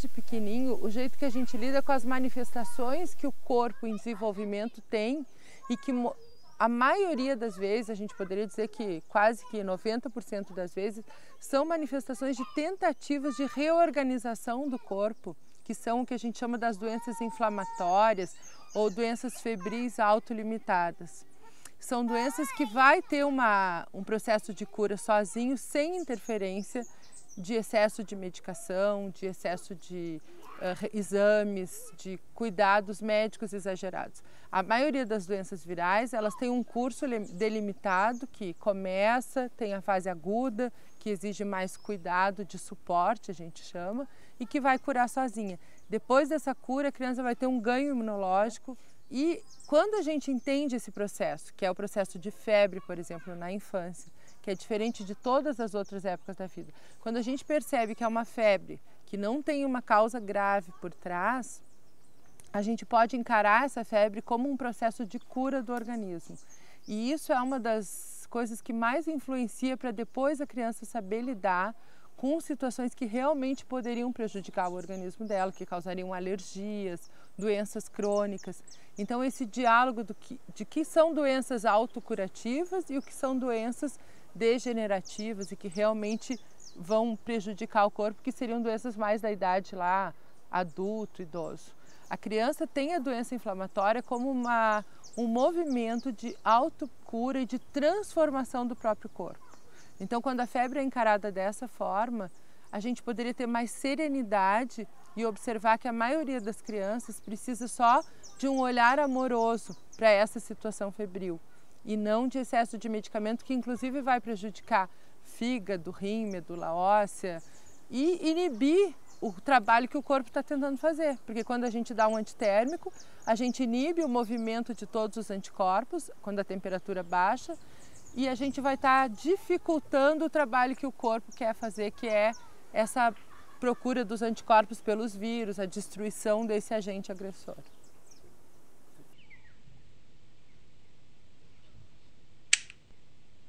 desde pequenininho o jeito que a gente lida é com as manifestações que o corpo em desenvolvimento tem e que a maioria das vezes, a gente poderia dizer que quase que 90% das vezes, são manifestações de tentativas de reorganização do corpo, que são o que a gente chama das doenças inflamatórias ou doenças febris autolimitadas. São doenças que vai ter uma, um processo de cura sozinho, sem interferência de excesso de medicação, de excesso de uh, exames, de cuidados médicos exagerados. A maioria das doenças virais, elas têm um curso delimitado que começa, tem a fase aguda, que exige mais cuidado de suporte, a gente chama, e que vai curar sozinha. Depois dessa cura, a criança vai ter um ganho imunológico, e quando a gente entende esse processo, que é o processo de febre, por exemplo, na infância, que é diferente de todas as outras épocas da vida, quando a gente percebe que é uma febre que não tem uma causa grave por trás, a gente pode encarar essa febre como um processo de cura do organismo. E isso é uma das coisas que mais influencia para depois a criança saber lidar com situações que realmente poderiam prejudicar o organismo dela, que causariam alergias, doenças crônicas. Então, esse diálogo que, de que são doenças autocurativas e o que são doenças degenerativas e que realmente vão prejudicar o corpo, que seriam doenças mais da idade lá, adulto, idoso. A criança tem a doença inflamatória como uma, um movimento de autocura e de transformação do próprio corpo. Então, quando a febre é encarada dessa forma, a gente poderia ter mais serenidade e observar que a maioria das crianças precisa só de um olhar amoroso para essa situação febril e não de excesso de medicamento que inclusive vai prejudicar fígado, rim, medula óssea e inibir o trabalho que o corpo está tentando fazer, porque quando a gente dá um antitérmico, a gente inibe o movimento de todos os anticorpos quando a temperatura baixa e a gente vai estar tá dificultando o trabalho que o corpo quer fazer, que é essa procura dos anticorpos pelos vírus, a destruição desse agente agressor.